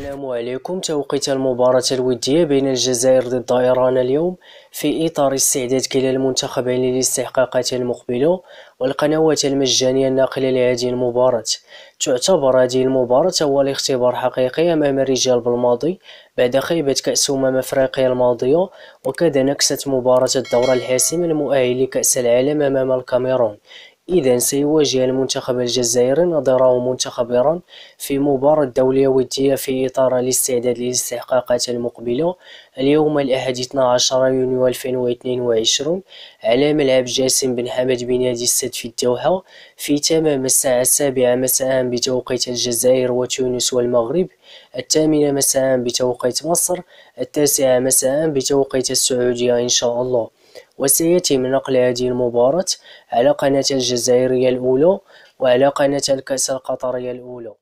السلام عليكم توقيت المباراة الودية بين الجزائر ضد إيران اليوم في إطار استعداد كلا المنتخبين للاستحقاقات المقبلة والقنوات المجانية الناقلة لهذه المباراة تعتبر هذه المباراة أول اختبار حقيقي أمام الرجال بالماضي بعد خيبة كأس أمم أفريقيا الماضية وكذا نكسة مباراة الدورة الحاسمة المؤهل لكأس العالم أمام الكاميرون إذا سيواجه المنتخب الجزائري نظيره منتخب إيران في مباراة دولية ودية في إطار الاستعداد للاستحقاقات المقبلة اليوم الأحد 12 يونيو 2022 على ملعب جاسم بن حمد بنادي السد في الدوحة في تمام الساعة السابعة مساء بتوقيت الجزائر وتونس والمغرب الثامنة مساء بتوقيت مصر التاسعة مساء بتوقيت السعودية إن شاء الله وسيتم نقل هذه المباراة على قناة الجزائرية الأولى وعلى قناة الكأس القطرية الأولى